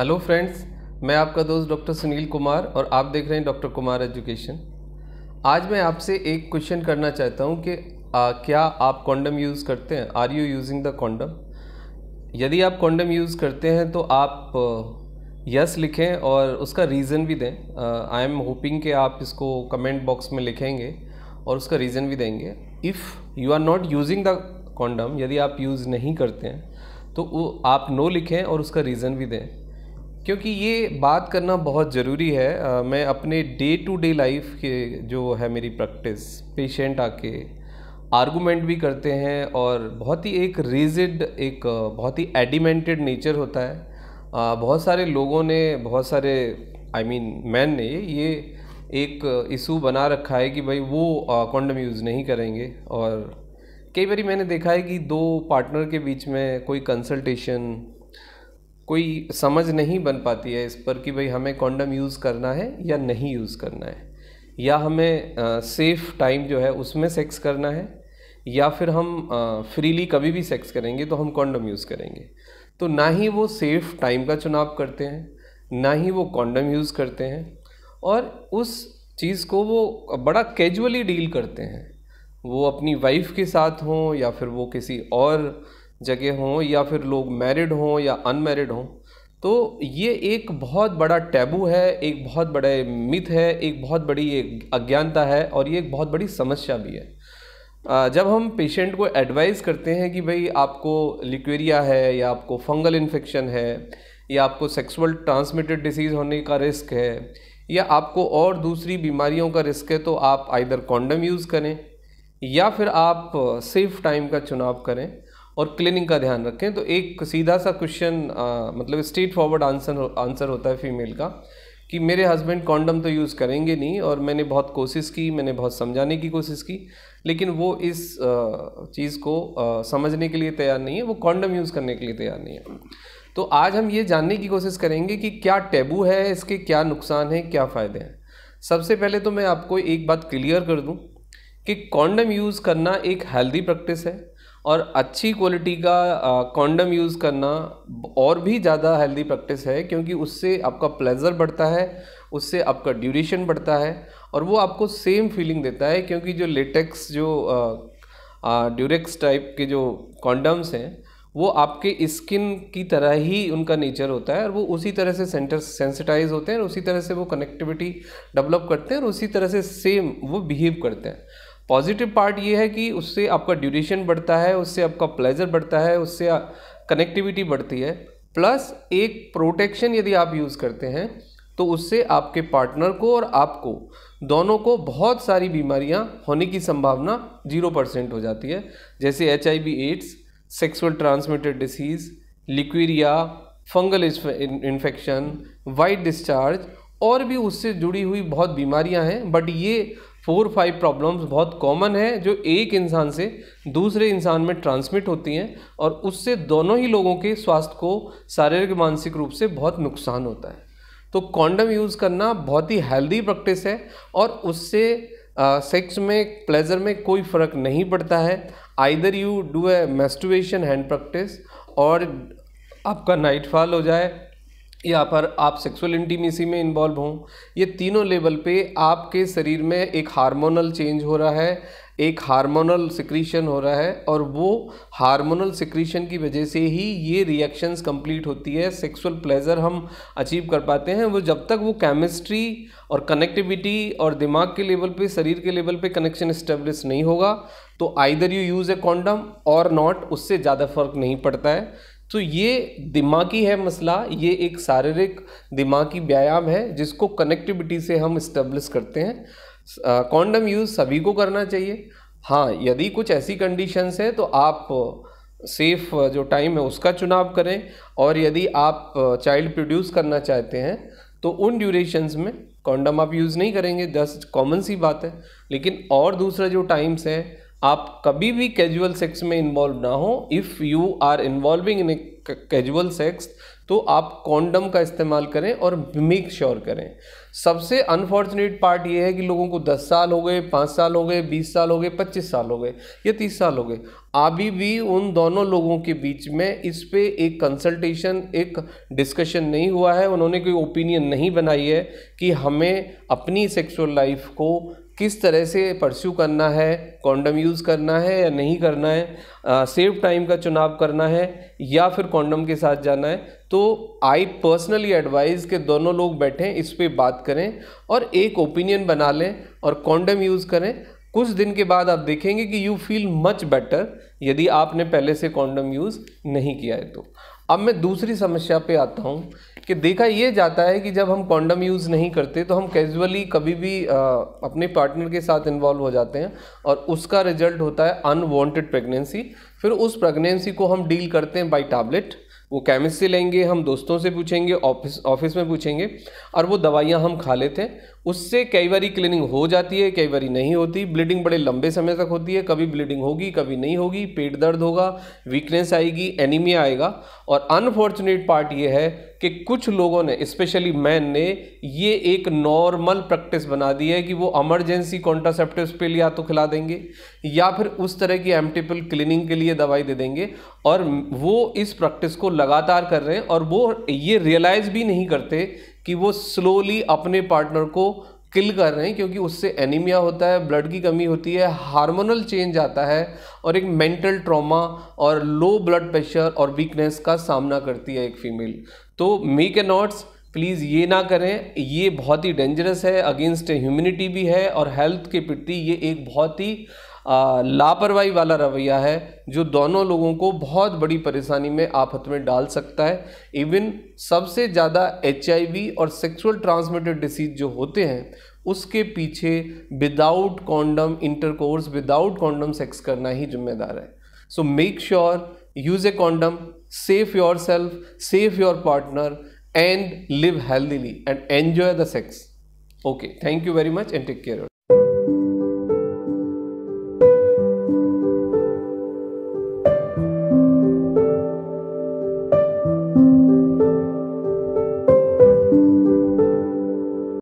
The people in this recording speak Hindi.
हेलो फ्रेंड्स मैं आपका दोस्त डॉक्टर सुनील कुमार और आप देख रहे हैं डॉक्टर कुमार एजुकेशन आज मैं आपसे एक क्वेश्चन करना चाहता हूं कि आ, क्या आप कॉन्डम यूज़ करते हैं are you using the condom यदि आप कॉन्डम यूज़ करते हैं तो आप यस लिखें और उसका रीज़न भी दें आई एम होपिंग कि आप इसको कमेंट बॉक्स में लिखेंगे और उसका रीज़न भी देंगे if you are not using the condom यदि आप यूज़ नहीं करते हैं तो आप नो लिखें और उसका रीज़न भी दें क्योंकि ये बात करना बहुत ज़रूरी है आ, मैं अपने डे टू डे लाइफ के जो है मेरी प्रैक्टिस पेशेंट आके आर्गूमेंट भी करते हैं और बहुत ही एक रिजिड एक बहुत ही एडिमेंटेड नेचर होता है आ, बहुत सारे लोगों ने बहुत सारे आई मीन मैन ने ये एक इशू बना रखा है कि भाई वो कॉन्डम यूज़ नहीं करेंगे और कई बार मैंने देखा है कि दो पार्टनर के बीच में कोई कंसल्टेशन कोई समझ नहीं बन पाती है इस पर कि भाई हमें कॉन्डम यूज़ करना है या नहीं यूज़ करना है या हमें सेफ़ टाइम जो है उसमें सेक्स करना है या फिर हम फ्रीली कभी भी सेक्स करेंगे तो हम कॉन्डम यूज़ करेंगे तो ना ही वो सेफ़ टाइम का चुनाव करते हैं ना ही वो कॉन्डम यूज़ करते हैं और उस चीज़ को वो बड़ा कैजुअली डील करते हैं वो अपनी वाइफ के साथ हों या फिर वो किसी और जगह हों या फिर लोग मैरिड हों या अनमैरिड हों तो ये एक बहुत बड़ा टैबू है एक बहुत बड़े मिथ है एक बहुत बड़ी एक अज्ञानता है और ये एक बहुत बड़ी समस्या भी है जब हम पेशेंट को एडवाइस करते हैं कि भाई आपको लिक्वेरिया है या आपको फंगल इन्फेक्शन है या आपको सेक्सुअल ट्रांसमिटेड डिसीज़ होने का रिस्क है या आपको और दूसरी बीमारियों का रिस्क है तो आप आइधर कॉन्डम यूज़ करें या फिर आप सेफ टाइम का चुनाव करें और क्लीनिंग का ध्यान रखें तो एक सीधा सा क्वेश्चन मतलब स्ट्रेट फॉरवर्ड आंसर आंसर होता है फीमेल का कि मेरे हस्बैंड कॉन्डम तो यूज़ करेंगे नहीं और मैंने बहुत कोशिश की मैंने बहुत समझाने की कोशिश की लेकिन वो इस चीज़ को समझने के लिए तैयार नहीं है वो कॉन्डम यूज़ करने के लिए तैयार नहीं है तो आज हम ये जानने की कोशिश करेंगे कि क्या टैबू है इसके क्या नुकसान हैं क्या फ़ायदे हैं सबसे पहले तो मैं आपको एक बात क्लियर कर दूँ कि कॉन्डम यूज़ करना एक हेल्दी प्रैक्टिस है और अच्छी क्वालिटी का कॉन्डम यूज़ करना और भी ज़्यादा हेल्दी प्रैक्टिस है क्योंकि उससे आपका प्लेजर बढ़ता है उससे आपका ड्यूरेशन बढ़ता है और वो आपको सेम फीलिंग देता है क्योंकि जो लेटेक्स जो ड्यूरेक्स टाइप के जो कॉन्डम्स हैं वो आपके स्किन की तरह ही उनका नेचर होता है और वो उसी तरह से सेंटर सेंसिटाइज होते हैं और उसी तरह से वो कनेक्टिविटी डेवलप करते हैं और उसी तरह से सेम वो बिहेव करते हैं पॉजिटिव पार्ट ये है कि उससे आपका ड्यूरेशन बढ़ता है उससे आपका प्लेजर बढ़ता है उससे कनेक्टिविटी बढ़ती है प्लस एक प्रोटेक्शन यदि आप यूज़ करते हैं तो उससे आपके पार्टनर को और आपको दोनों को बहुत सारी बीमारियां होने की संभावना जीरो परसेंट हो जाती है जैसे H AIDS sexual transmitted disease leucorrhoea fungal infection white discharge और भी उससे जुड़ी हुई बहुत बीमारियां हैं बट ये फोर फाइव प्रॉब्लम्स बहुत कॉमन है जो एक इंसान से दूसरे इंसान में ट्रांसमिट होती हैं और उससे दोनों ही लोगों के स्वास्थ्य को शारीरिक मानसिक रूप से बहुत नुकसान होता है तो कॉन्डम यूज़ करना बहुत ही हेल्दी प्रैक्टिस है और उससे सेक्स में प्लेजर में कोई फ़र्क नहीं पड़ता है either you do a masturbation hand practice और आपका नाइटफॉल हो जाए या पर आप सेक्सुअल इंटीमेसी में इन्वॉल्व हों ये तीनों लेवल पे आपके शरीर में एक हार्मोनल चेंज हो रहा है एक हार्मोनल सिक्रीशन हो रहा है और वो हार्मोनल सिक्रीशन की वजह से ही ये रिएक्शंस कंप्लीट होती है सेक्सुअल प्लेजर हम अचीव कर पाते हैं वो जब तक वो केमिस्ट्री और कनेक्टिविटी और दिमाग के लेवल पे शरीर के लेवल पे कनेक्शन इस्टेब्लिश नहीं होगा तो either you use a condom और नॉट उससे ज़्यादा फर्क नहीं पड़ता है तो ये दिमागी है मसला ये एक शारीरिक दिमागी व्यायाम है जिसको कनेक्टिविटी से हम इस्टेब्लिश करते हैं कॉन्डम यूज़ सभी को करना चाहिए हाँ यदि कुछ ऐसी कंडीशंस है तो आप सेफ जो टाइम है उसका चुनाव करें और यदि आप चाइल्ड प्रोड्यूस करना चाहते हैं तो उन ड्यूरेशंस में कॉन्डम आप यूज़ नहीं करेंगे जस्ट कॉमन सी बात है लेकिन और दूसरा जो टाइम्स हैं आप कभी भी कैजुअल सेक्स में इन्वॉल्व ना हो if you are involving in casual sex तो आप कॉन्डम का इस्तेमाल करें और मेक श्योर करें सबसे अनफॉर्चुनेट पार्ट ये है कि लोगों को 10 साल हो गए 5 साल हो गए 20 साल हो गए 25 साल हो गए या 30 साल हो गए अभी भी उन दोनों लोगों के बीच में इस पर एक कंसल्टेशन एक डिस्कशन नहीं हुआ है उन्होंने कोई ओपिनियन नहीं बनाई है कि हमें अपनी सेक्सुअल लाइफ को किस तरह से परस्यू करना है कॉन्डम यूज़ करना है या नहीं करना है सेव टाइम का चुनाव करना है या फिर कॉन्डम के साथ जाना है तो आई पर्सनली एडवाइज़ के दोनों लोग बैठें इस पर बात करें और एक ओपिनियन बना लें और कॉन्डम यूज़ करें कुछ दिन के बाद आप देखेंगे कि यू फील मच बेटर यदि आपने पहले से कॉन्डम यूज़ नहीं किया है तो अब मैं दूसरी समस्या पे आता हूँ कि देखा ये जाता है कि जब हम कॉन्डम यूज़ नहीं करते तो हम कैजुअली कभी भी आ, अपने पार्टनर के साथ इन्वॉल्व हो जाते हैं और उसका रिजल्ट होता है अनवांटेड प्रेगनेंसी फिर उस प्रेगनेंसी को हम डील करते हैं बाई टैबलेट वो केमिस्ट से लेंगे हम दोस्तों से पूछेंगे ऑफिस ऑफिस में पूछेंगे और वो दवाइयाँ हम खा लेते हैं उससे कई बारी क्लीनिंग हो जाती है कई बारी नहीं होती ब्लीडिंग बड़े लंबे समय तक होती है कभी ब्लीडिंग होगी कभी नहीं होगी पेट दर्द होगा वीकनेस आएगी एनीमिया आएगा और अनफॉर्चुनेट पार्ट ये है कि कुछ लोगों ने स्पेशली मैन ने ये एक नॉर्मल प्रैक्टिस बना दी है कि वो एमरजेंसी कॉन्ट्रासेप्टिव पिल या तो खिला देंगे या फिर उस तरह की एमटिपल क्लीनिंग के लिए दवाई दे देंगे और वो इस प्रैक्टिस को लगातार कर रहे हैं और वो ये रियलाइज़ भी नहीं करते कि वो स्लोली अपने पार्टनर को किल कर रहे हैं क्योंकि उससे एनीमिया होता है ब्लड की कमी होती है हार्मोनल चेंज आता है और एक मेंटल ट्रॉमा और लो ब्लड प्रेशर और वीकनेस का सामना करती है एक फीमेल तो मी के नॉट्स प्लीज़ ये ना करें ये बहुत ही डेंजरस है अगेंस्ट ह्यूमिनिटी भी है और हेल्थ के प्रति ये एक बहुत ही लापरवाही वाला रवैया है जो दोनों लोगों को बहुत बड़ी परेशानी में आफत में डाल सकता है इवन सबसे ज़्यादा एच और सेक्सुअल ट्रांसमिटेड डिसीज जो होते हैं उसके पीछे without condom intercourse without condom sex करना ही जिम्मेदार है so make sure use a condom safe yourself safe your partner and live healthily and enjoy the sex. Okay, thank you very much and take care.